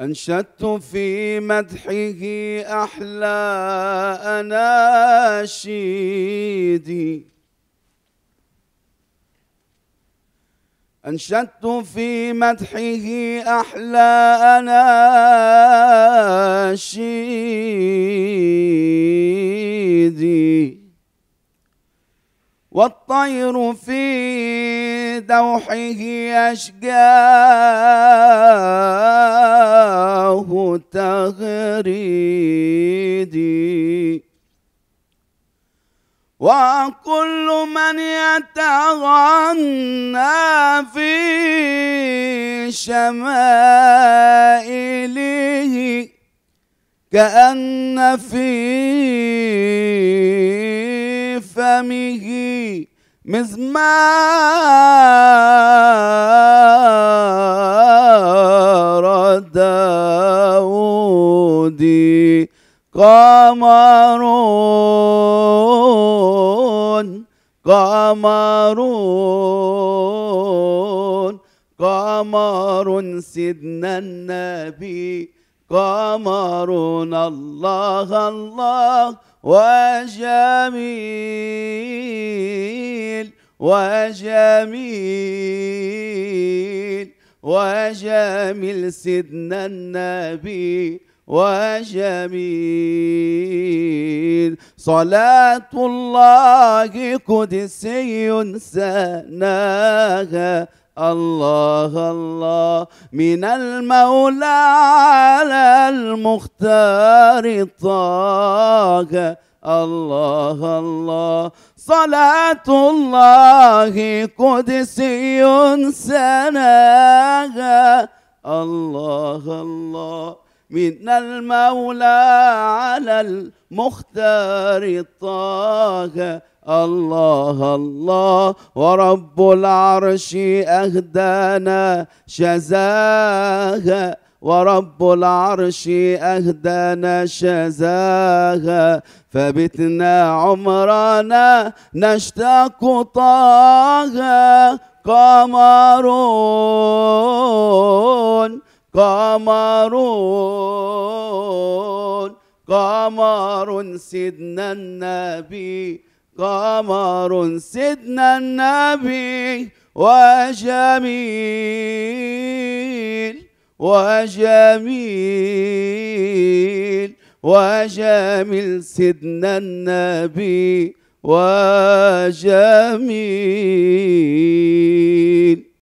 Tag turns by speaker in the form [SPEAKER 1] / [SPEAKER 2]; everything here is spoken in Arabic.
[SPEAKER 1] أنشدت في مدحه أحلى أناشيدي أنشدت في مدحه أحلى أناشيدي والطير في دوحه أشجار تغريدي وكل من يتغنى في شمائله كأن في فمه مزمار داودي قمر قمر قمر سيدنا النبي قمر الله الله وجميل وجميل وجميل سيدنا النبي وجميل صلاة الله قدسي سناها الله الله من المولى على المختار طاقه الله الله صلاة الله قدسي سناها الله الله من المولى على المختار طه الله الله ورب العرش أهدانا شزاها ورب العرش أهدانا شزاها فبتنا عمرنا نشتاق طاها قمرون قمرون قمر سيدنا النبي قمر سيدنا النبي وجميل وجميل وجميل سيدنا النبي وجميل